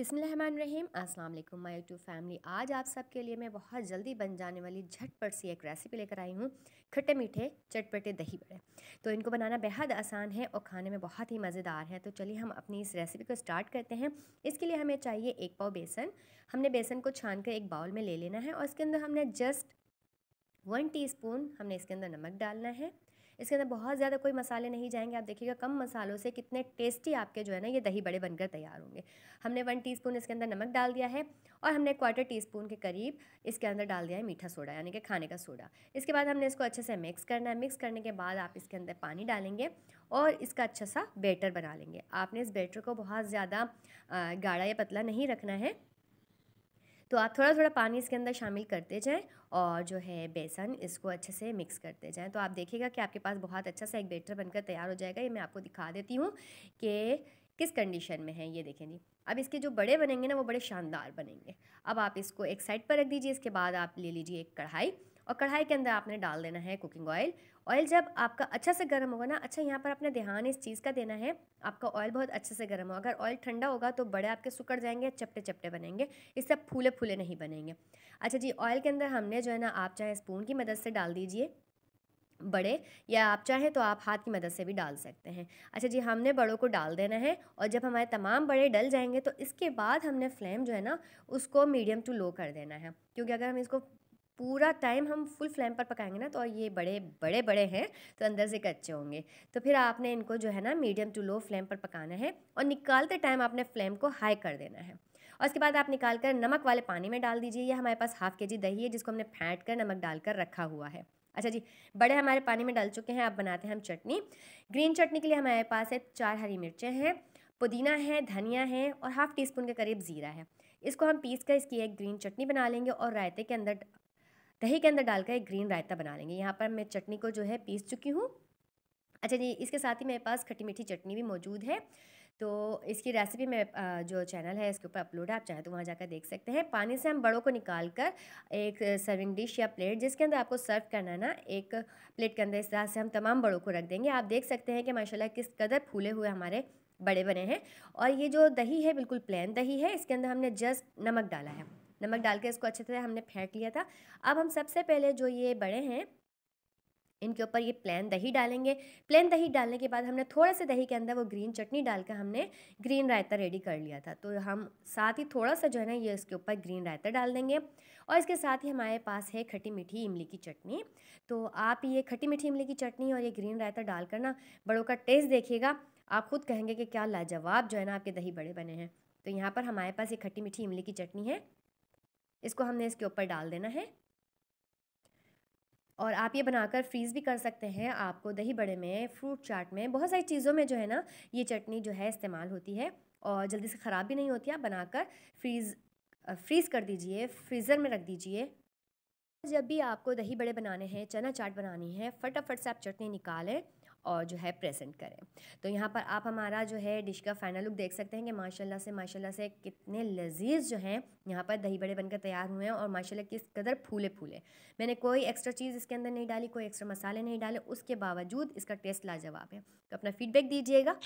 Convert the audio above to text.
बिसमीम अस्सलाम वालेकुम माय यूट्यूब फैमिली आज आप सबके लिए मैं बहुत जल्दी बन जाने वाली झटपट सी एक रेसिपी लेकर आई हूँ खट्टे मीठे चटपटे दही बड़े तो इनको बनाना बेहद आसान है और खाने में बहुत ही मज़ेदार है तो चलिए हम अपनी इस रेसिपी को स्टार्ट करते हैं इसके लिए हमें चाहिए एक पाव बेसन हमने बेसन को छान कर एक बाउल में ले लेना है और इसके अंदर हमने जस्ट वन टी हमने इसके अंदर नमक डालना है इसके अंदर बहुत ज़्यादा कोई मसाले नहीं जाएंगे आप देखिएगा कम मसालों से कितने टेस्टी आपके जो है ना ये दही बड़े बनकर तैयार होंगे हमने वन टी इसके अंदर नमक डाल दिया है और हमने क्वार्टर टी स्पून के करीब इसके अंदर डाल दिया है मीठा सोडा यानी कि खाने का सोडा इसके बाद हमने इसको अच्छे से मिक्स करना है मिक्स करने के बाद आप इसके अंदर पानी डालेंगे और इसका अच्छा सा बेटर बना लेंगे आपने इस बेटर को बहुत ज़्यादा गाढ़ा या पतला नहीं रखना है तो आप थोड़ा थोड़ा पानी इसके अंदर शामिल करते जाएं और जो है बेसन इसको अच्छे से मिक्स करते जाएं तो आप देखिएगा कि आपके पास बहुत अच्छा सा एक बेटर बनकर तैयार हो जाएगा ये मैं आपको दिखा देती हूँ कि किस कंडीशन में है ये देखें जी अब इसके जो बड़े बनेंगे ना वो बड़े शानदार बनेंगे अब आप इसको एक साइड पर रख दीजिए इसके बाद आप ले लीजिए एक कढ़ाई और कढ़ाई के अंदर आपने डाल देना है कुकिंग ऑयल ऑयल जब आपका अच्छा से गर्म होगा ना अच्छा यहाँ पर आपने ध्यान इस चीज़ का देना है आपका ऑयल बहुत अच्छे से गर्म होगा अगर ऑयल ठंडा होगा तो बड़े आपके सुकड़ जाएंगे चपटे चपटे बनेंगे इससे आप फूले फूले नहीं बनेंगे अच्छा जी ऑयल के अंदर हमने जो है ना आप चाहे स्पून की मदद से डाल दीजिए बड़े या आप चाहें तो आप हाथ की मदद से भी डाल सकते हैं अच्छा जी हमने बड़ों को डाल देना है और जब हमारे तमाम बड़े डल जाएंगे तो इसके बाद हमने फ्लेम जो है ना उसको मीडियम टू लो कर देना है क्योंकि अगर हम इसको पूरा टाइम हम फुल फ्लेम पर पकाएंगे ना तो ये बड़े बड़े बड़े हैं तो अंदर से कच्चे होंगे तो फिर आपने इनको जो है ना मीडियम टू लो फ्लेम पर पकाना है और निकालते टाइम आपने फ्लेम को हाई कर देना है और इसके बाद आप निकाल कर नमक वाले पानी में डाल दीजिए यह हमारे पास हाफ के जी दही है जिसको हमने फेंट कर नमक डालकर रखा हुआ है अच्छा जी बड़े हमारे पानी में डाल चुके हैं अब बनाते हैं हम चटनी ग्रीन चटनी के लिए हमारे पास है चार हरी मिर्चें हैं पुदीना है धनिया है और हाफ़ टी स्पून के करीब ज़ीरा है इसको हम पीस कर इसकी एक ग्रीन चटनी बना लेंगे और रायते के अंदर दही के अंदर डालकर एक ग्रीन रायता बना लेंगे यहाँ पर मैं चटनी को जो है पीस चुकी हूँ अच्छा जी इसके साथ ही मेरे पास खट्टी मीठी चटनी भी मौजूद है तो इसकी रेसिपी मेरे जो चैनल है इसके ऊपर अपलोड है आप चाहें तो वहाँ जाकर देख सकते हैं पानी से हम बड़ों को निकाल कर एक सर्विंग डिश या प्लेट जिसके अंदर आपको सर्व करना है ना एक प्लेट के अंदर इस तरह से हम तमाम बड़ों को रख देंगे आप देख सकते हैं कि माशाल्लाह किस कदर फूले हुए हमारे बड़े बने हैं और ये जो दही है बिल्कुल प्लेन दही है इसके अंदर हमने जस्ट नमक डाला है नमक डाल के इसको अच्छे तरह हमने फेंट लिया था अब हम सबसे पहले जो ये बड़े हैं इनके ऊपर ये प्लेन दही डालेंगे प्लेन दही डालने के बाद हमने थोड़ा से दही के अंदर वो ग्रीन चटनी डालकर हमने ग्रीन रायता रेडी कर लिया था तो हम साथ ही थोड़ा सा जो है ना ये इसके ऊपर ग्रीन रायता डाल देंगे और इसके साथ ही हमारे पास है खट्टी मीठी इमली की चटनी तो आप ये खट्टी मीठी इमली की चटनी और ये ग्रीन रायता डालकर ना बड़ों का टेस्ट देखिएगा आप खुद कहेंगे कि क्या लाजवाब जो है ना आपके दही बड़े बने हैं तो यहाँ पर हमारे पास ये खट्टी मीठी इमली की चटनी है इसको हमने इसके ऊपर डाल देना है और आप ये बनाकर फ्रीज़ भी कर सकते हैं आपको दही बड़े में फ्रूट चाट में बहुत सारी चीज़ों में जो है ना ये चटनी जो है इस्तेमाल होती है और जल्दी से ख़राब भी नहीं होती आप बनाकर फ्रीज़ फ्रीज़ कर दीजिए फ्रीज़र में रख दीजिए जब भी आपको दही बड़े बनाने हैं चना चाट बनानी है फटाफट से आप चटनी निकालें और जो है प्रेजेंट करें तो यहाँ पर आप हमारा जो है डिश का फाइनल लुक देख सकते हैं कि माशाल्लाह से माशाल्लाह से कितने लजीज जो हैं यहाँ पर दही बड़े बनकर तैयार हुए हैं और माशाल्लाह किस कदर फूले फूले मैंने कोई एक्स्ट्रा चीज़ इसके अंदर नहीं डाली कोई एक्स्ट्रा मसाले नहीं डाले उसके बावजूद इसका टेस्ट लाजवाब है तो अपना फीडबैक दीजिएगा